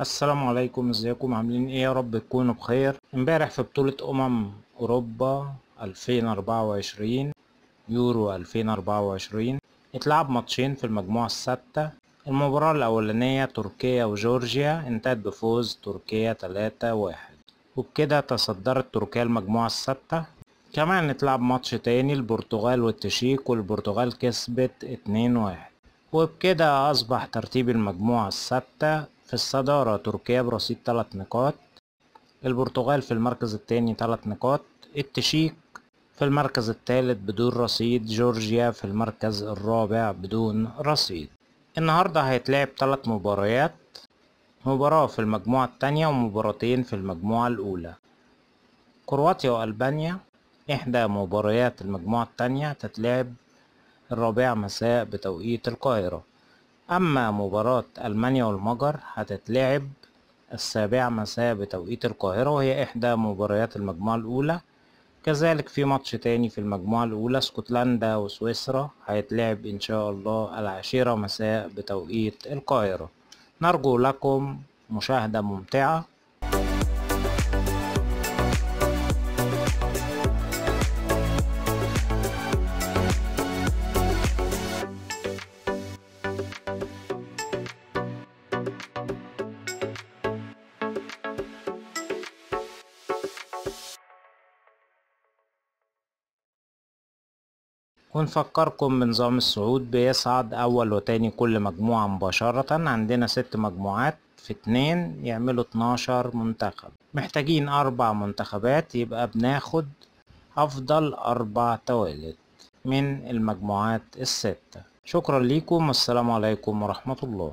السلام عليكم ازيكم عاملين ايه يا رب تكونوا بخير امبارح في بطولة امم اوروبا 2024 يورو 2024 اتلعب ماتشين في المجموعة السادسة المباراة الاولانية تركيا وجورجيا انتهت بفوز تركيا 3-1 وبكده تصدرت تركيا المجموعة السادسة كمان اتلعب ماتش تاني البرتغال والتشيك والبرتغال كسبت 2-1 وبكده اصبح ترتيب المجموعة السادسة في الصدارة تركيا برصيد تلات نقاط البرتغال في المركز التاني تلات نقاط التشيك في المركز الثالث بدون رصيد جورجيا في المركز الرابع بدون رصيد النهاردة هيتلعب تلات مباريات مباراة في المجموعة الثانية ومباراتين في المجموعة الأولى كرواتيا وألبانيا إحدى مباريات المجموعة الثانية تتلعب الرابعة مساء بتوقيت القاهرة أما مباراة ألمانيا والمجر هتتلعب السابعة مساء بتوقيت القاهرة وهي إحدى مباريات المجموعة الأولى كذلك في ماتش تاني في المجموعة الأولى اسكتلندا وسويسرا هيتلعب إن شاء الله العاشرة مساء بتوقيت القاهرة نرجو لكم مشاهدة ممتعة ونفكركم بنظام الصعود بيصعد أول وتاني كل مجموعة مباشرة عندنا ست مجموعات في اتنين يعملوا اتناشر منتخب محتاجين أربع منتخبات يبقى بناخد أفضل أربع توالد من المجموعات الستة شكرا ليكم والسلام عليكم ورحمة الله